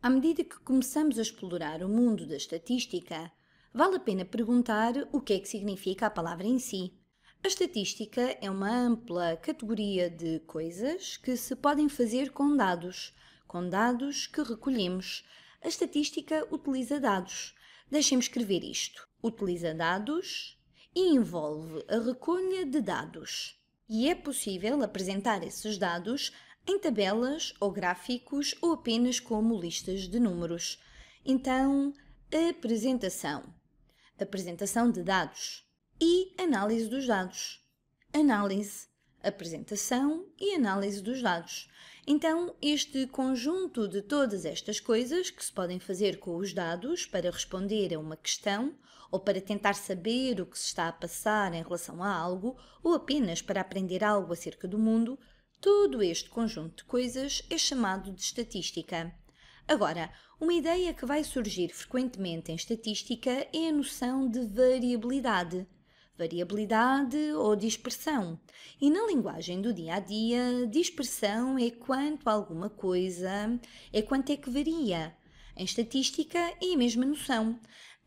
À medida que começamos a explorar o mundo da estatística, vale a pena perguntar o que é que significa a palavra em si. A estatística é uma ampla categoria de coisas que se podem fazer com dados, com dados que recolhemos. A estatística utiliza dados. Deixem-me escrever isto. Utiliza dados e envolve a recolha de dados. E é possível apresentar esses dados em tabelas ou gráficos ou apenas como listas de números. Então, apresentação. Apresentação de dados e análise dos dados. Análise, apresentação e análise dos dados. Então, este conjunto de todas estas coisas que se podem fazer com os dados para responder a uma questão ou para tentar saber o que se está a passar em relação a algo ou apenas para aprender algo acerca do mundo Todo este conjunto de coisas é chamado de estatística. Agora, uma ideia que vai surgir frequentemente em estatística é a noção de variabilidade. Variabilidade ou dispersão. E na linguagem do dia a dia, dispersão é quanto alguma coisa, é quanto é que varia. Em estatística é a mesma noção,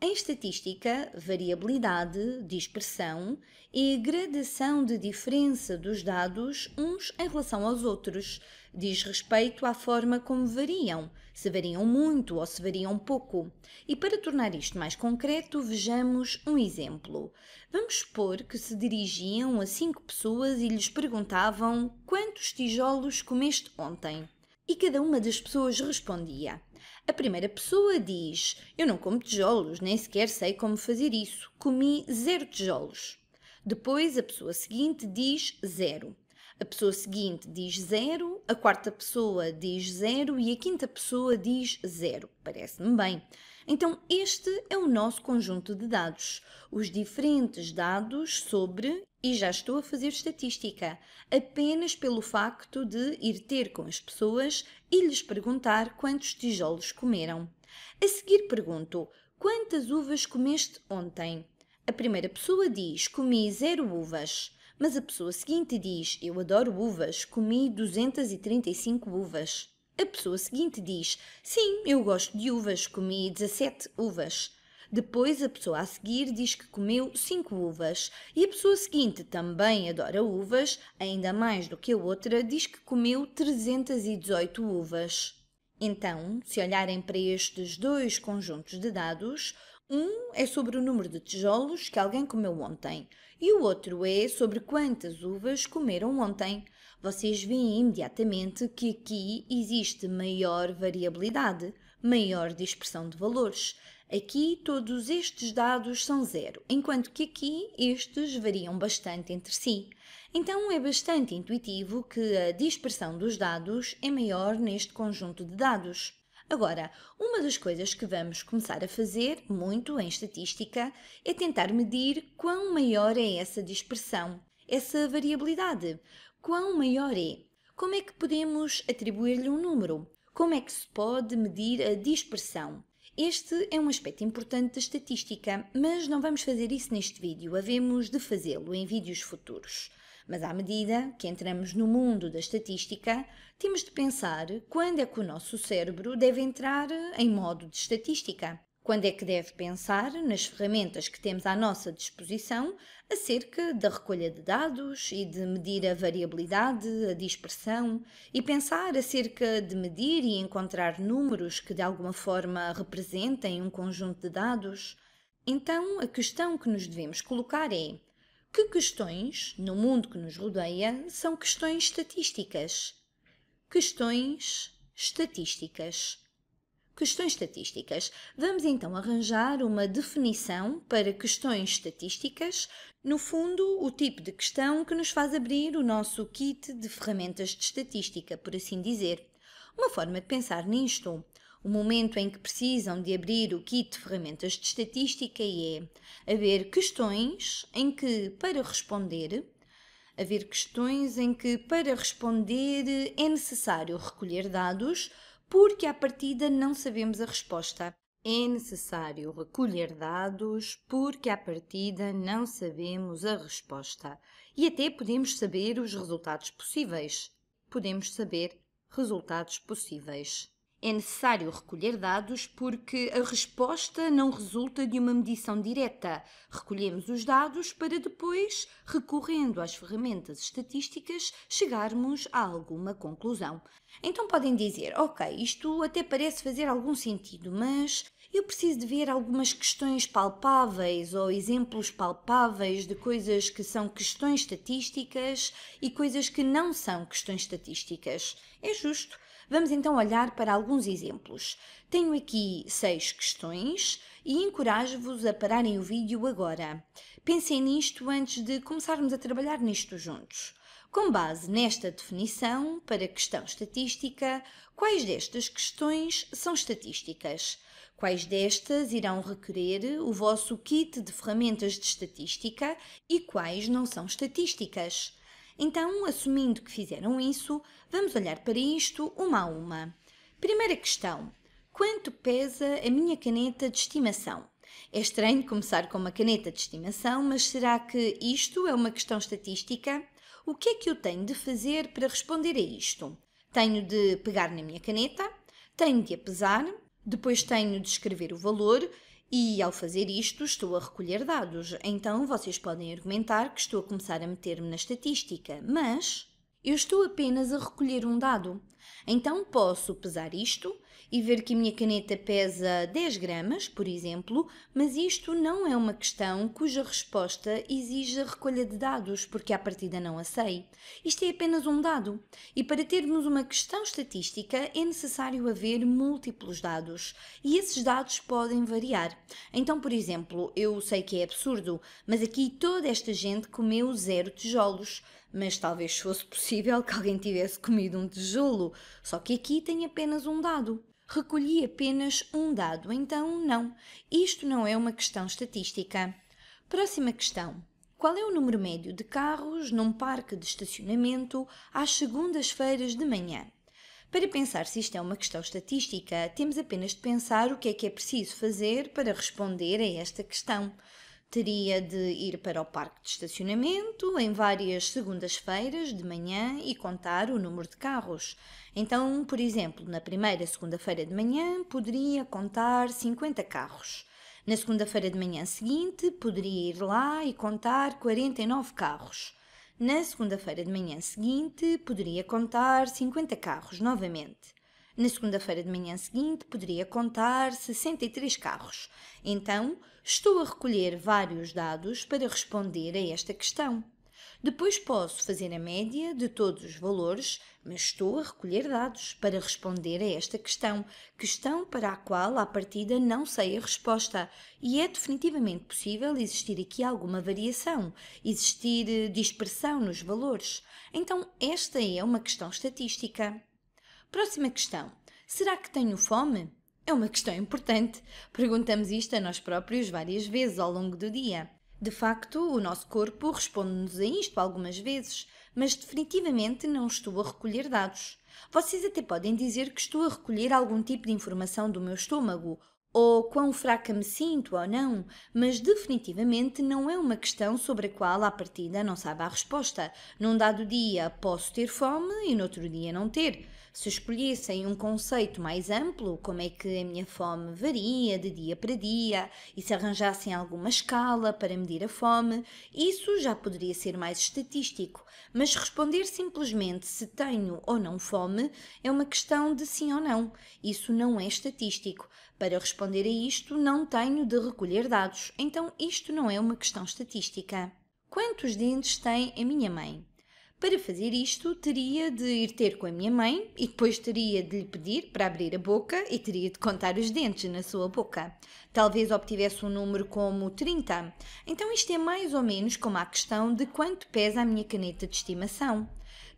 em estatística, variabilidade, dispersão e gradação de diferença dos dados uns em relação aos outros diz respeito à forma como variam, se variam muito ou se variam pouco. E para tornar isto mais concreto, vejamos um exemplo. Vamos supor que se dirigiam a cinco pessoas e lhes perguntavam quantos tijolos comeste ontem. E cada uma das pessoas respondia a primeira pessoa diz: Eu não como tijolos, nem sequer sei como fazer isso. Comi zero tijolos. Depois a pessoa seguinte diz zero. A pessoa seguinte diz zero, a quarta pessoa diz zero e a quinta pessoa diz zero. Parece-me bem. Então, este é o nosso conjunto de dados, os diferentes dados sobre e já estou a fazer estatística, apenas pelo facto de ir ter com as pessoas e lhes perguntar quantos tijolos comeram. A seguir pergunto: quantas uvas comeste ontem? A primeira pessoa diz: comi zero uvas. Mas a pessoa seguinte diz: Eu adoro uvas, comi 235 uvas. A pessoa seguinte diz: Sim, eu gosto de uvas, comi 17 uvas. Depois, a pessoa a seguir diz que comeu 5 uvas. E a pessoa seguinte também adora uvas, ainda mais do que a outra, diz que comeu 318 uvas. Então, se olharem para estes dois conjuntos de dados, um é sobre o número de tijolos que alguém comeu ontem e o outro é sobre quantas uvas comeram ontem. Vocês veem imediatamente que aqui existe maior variabilidade, maior dispersão de valores. Aqui todos estes dados são zero, enquanto que aqui estes variam bastante entre si. Então é bastante intuitivo que a dispersão dos dados é maior neste conjunto de dados. Agora, uma das coisas que vamos começar a fazer, muito em estatística, é tentar medir quão maior é essa dispersão, essa variabilidade. Quão maior é? Como é que podemos atribuir-lhe um número? Como é que se pode medir a dispersão? Este é um aspecto importante da estatística, mas não vamos fazer isso neste vídeo, havemos de fazê-lo em vídeos futuros. Mas à medida que entramos no mundo da estatística, temos de pensar quando é que o nosso cérebro deve entrar em modo de estatística quando é que deve pensar nas ferramentas que temos à nossa disposição acerca da recolha de dados e de medir a variabilidade, a dispersão, e pensar acerca de medir e encontrar números que de alguma forma representem um conjunto de dados. Então, a questão que nos devemos colocar é: que questões, no mundo que nos rodeia, são questões estatísticas? Questões estatísticas questões estatísticas. Vamos então arranjar uma definição para questões estatísticas, no fundo, o tipo de questão que nos faz abrir o nosso kit de ferramentas de estatística, por assim dizer. Uma forma de pensar nisto o momento em que precisam de abrir o kit de ferramentas de estatística é haver questões em que para responder haver questões em que para responder é necessário recolher dados porque à partida não sabemos a resposta. É necessário recolher dados porque à partida não sabemos a resposta e até podemos saber os resultados possíveis. Podemos saber resultados possíveis. É necessário recolher dados porque a resposta não resulta de uma medição direta. Recolhemos os dados para depois, recorrendo às ferramentas estatísticas, chegarmos a alguma conclusão. Então podem dizer: Ok, isto até parece fazer algum sentido, mas eu preciso de ver algumas questões palpáveis ou exemplos palpáveis de coisas que são questões estatísticas e coisas que não são questões estatísticas. É justo. Vamos então olhar para alguns exemplos. Tenho aqui seis questões e encorajo-vos a pararem o vídeo agora. Pensem nisto antes de começarmos a trabalhar nisto juntos. Com base nesta definição, para questão estatística, quais destas questões são estatísticas? Quais destas irão requerer o vosso kit de ferramentas de estatística e quais não são estatísticas? Então, assumindo que fizeram isso, vamos olhar para isto uma a uma. Primeira questão: quanto pesa a minha caneta de estimação? É estranho começar com uma caneta de estimação, mas será que isto é uma questão estatística? O que é que eu tenho de fazer para responder a isto? Tenho de pegar na minha caneta, tenho de a pesar, depois tenho de escrever o valor e ao fazer isto, estou a recolher dados. Então vocês podem argumentar que estou a começar a meter-me na estatística, mas eu estou apenas a recolher um dado. Então posso pesar isto e ver que a minha caneta pesa 10 gramas, por exemplo, mas isto não é uma questão cuja resposta exige a recolha de dados, porque à partida não a sei. Isto é apenas um dado, e para termos uma questão estatística é necessário haver múltiplos dados, e esses dados podem variar. Então, por exemplo, eu sei que é absurdo, mas aqui toda esta gente comeu zero tijolos mas talvez fosse possível que alguém tivesse comido um tijolo, só que aqui tem apenas um dado. Recolhi apenas um dado, então não. Isto não é uma questão estatística. Próxima questão. Qual é o número médio de carros num parque de estacionamento às segundas-feiras de manhã? Para pensar se isto é uma questão estatística, temos apenas de pensar o que é que é preciso fazer para responder a esta questão. Teria de ir para o parque de estacionamento em várias segundas-feiras de manhã e contar o número de carros. Então, por exemplo, na primeira segunda-feira de manhã poderia contar 50 carros. Na segunda-feira de manhã seguinte poderia ir lá e contar 49 carros. Na segunda-feira de manhã seguinte poderia contar 50 carros novamente. Na segunda-feira de manhã seguinte poderia contar 63 carros. Então, Estou a recolher vários dados para responder a esta questão. Depois posso fazer a média de todos os valores, mas estou a recolher dados para responder a esta questão, questão para a qual à partida não sei a resposta, e é definitivamente possível existir aqui alguma variação, existir eh, dispersão nos valores. Então, esta é uma questão estatística. Próxima questão: será que tenho fome? É uma questão importante. Perguntamos isto a nós próprios várias vezes ao longo do dia. De facto, o nosso corpo responde-nos a isto algumas vezes, mas definitivamente não estou a recolher dados. Vocês até podem dizer que estou a recolher algum tipo de informação do meu estômago, ou quão fraca me sinto ou não, mas definitivamente não é uma questão sobre a qual à partida não saiba a resposta. Num dado dia posso ter fome e noutro dia não ter. Se escolhessem um conceito mais amplo, como é que a minha fome varia de dia para dia, e se arranjassem alguma escala para medir a fome, isso já poderia ser mais estatístico. Mas responder simplesmente se tenho ou não fome é uma questão de sim ou não. Isso não é estatístico. Para responder a isto, não tenho de recolher dados, então isto não é uma questão estatística. Quantos dentes tem a minha mãe? Para fazer isto, teria de ir ter com a minha mãe e depois teria de lhe pedir para abrir a boca e teria de contar os dentes na sua boca. Talvez obtivesse um número como 30. Então isto é mais ou menos como a questão de quanto pesa a minha caneta de estimação.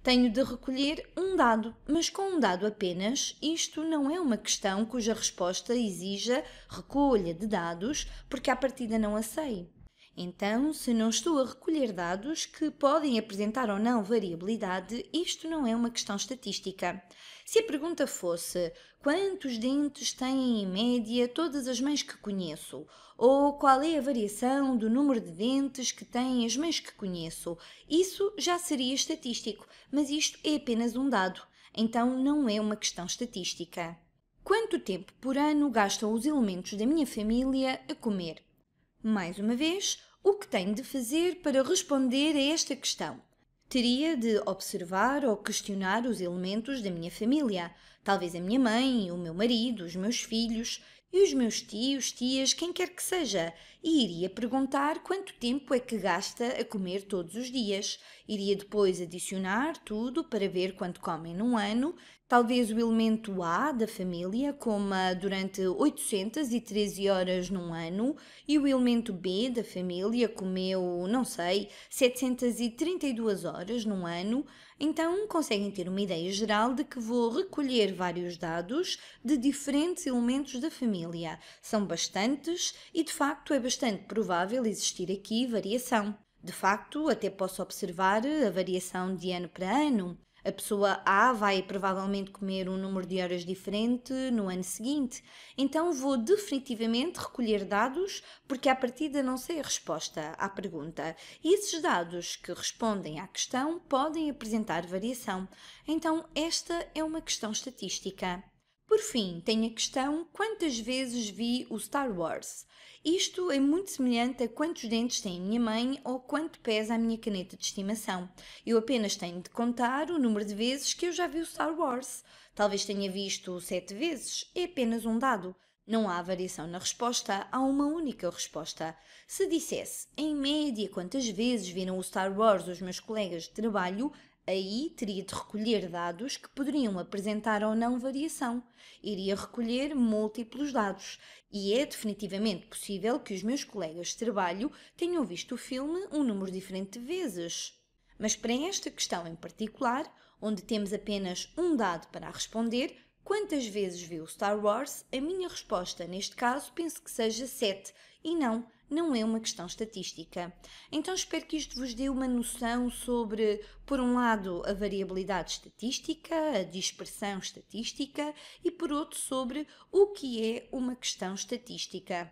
Tenho de recolher um dado, mas com um dado apenas, isto não é uma questão cuja resposta exija recolha de dados, porque à partida não a sei. Então, se não estou a recolher dados que podem apresentar ou não variabilidade, isto não é uma questão estatística. Se a pergunta fosse quantos dentes têm em média todas as mães que conheço, ou qual é a variação do número de dentes que têm as mães que conheço, isso já seria estatístico, mas isto é apenas um dado, então não é uma questão estatística. Quanto tempo por ano gastam os elementos da minha família a comer? Mais uma vez, o que tenho de fazer para responder a esta questão? Teria de observar ou questionar os elementos da minha família, talvez a minha mãe, o meu marido, os meus filhos, e os meus tios, tias, quem quer que seja, e iria perguntar quanto tempo é que gasta a comer todos os dias. Iria depois adicionar tudo para ver quanto comem num ano. Talvez o elemento A da família coma durante 813 horas num ano e o elemento B da família comeu, não sei, 732 horas num ano. Então, conseguem ter uma ideia geral de que vou recolher vários dados de diferentes elementos da família. São bastantes e, de facto, é bastante provável existir aqui variação. De facto, até posso observar a variação de ano para ano. A pessoa A vai provavelmente comer um número de horas diferente no ano seguinte. Então vou definitivamente recolher dados porque a partida não sei a resposta à pergunta. E esses dados que respondem à questão podem apresentar variação. Então esta é uma questão estatística. Por fim, tem a questão quantas vezes vi o Star Wars. Isto é muito semelhante a quantos dentes tem a minha mãe ou quanto pesa a minha caneta de estimação. Eu apenas tenho de contar o número de vezes que eu já vi o Star Wars. Talvez tenha visto sete vezes, é apenas um dado. Não há variação na resposta, há uma única resposta. Se dissesse, em média, quantas vezes viram o Star Wars os meus colegas de trabalho, Aí teria de recolher dados que poderiam apresentar ou não variação. Iria recolher múltiplos dados. E é definitivamente possível que os meus colegas de trabalho tenham visto o filme um número diferente de vezes. Mas para esta questão em particular, onde temos apenas um dado para responder, Quantas vezes viu Star Wars? A minha resposta, neste caso, penso que seja 7 e não, não é uma questão estatística. Então espero que isto vos dê uma noção sobre, por um lado, a variabilidade estatística, a dispersão estatística e, por outro, sobre o que é uma questão estatística.